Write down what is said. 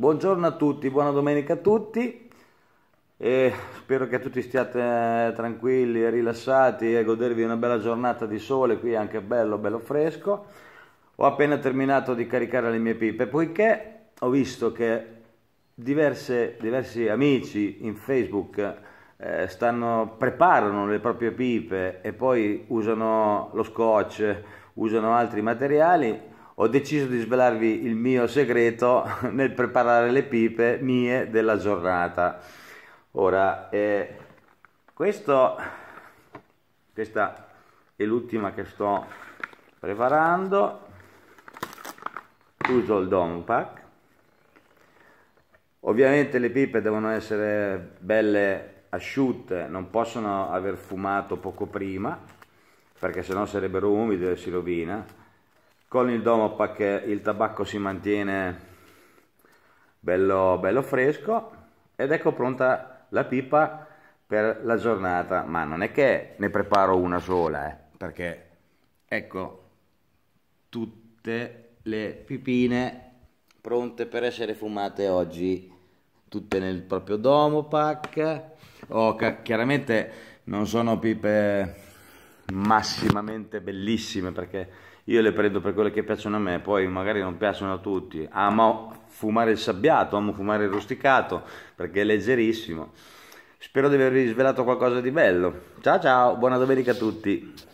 Buongiorno a tutti, buona domenica a tutti. E spero che tutti stiate eh, tranquilli e rilassati e godervi una bella giornata di sole, qui anche bello, bello fresco. Ho appena terminato di caricare le mie pipe, poiché ho visto che diverse, diversi amici in Facebook eh, stanno, preparano le proprie pipe e poi usano lo scotch, usano altri materiali ho deciso di svelarvi il mio segreto nel preparare le pipe mie della giornata. Ora, eh, questo, questa è l'ultima che sto preparando, uso il Dom Pack. Ovviamente le pipe devono essere belle asciutte, non possono aver fumato poco prima, perché sennò sarebbero umide e si rovina con il Domopac il tabacco si mantiene bello, bello fresco ed ecco pronta la pipa per la giornata ma non è che ne preparo una sola eh, perché ecco tutte le pipine pronte per essere fumate oggi tutte nel proprio domo pack oh, chiaramente non sono pipe massimamente bellissime perché io le prendo per quelle che piacciono a me, poi magari non piacciono a tutti. Amo fumare il sabbiato, amo fumare il rusticato perché è leggerissimo. Spero di avervi svelato qualcosa di bello. Ciao ciao, buona domenica a tutti.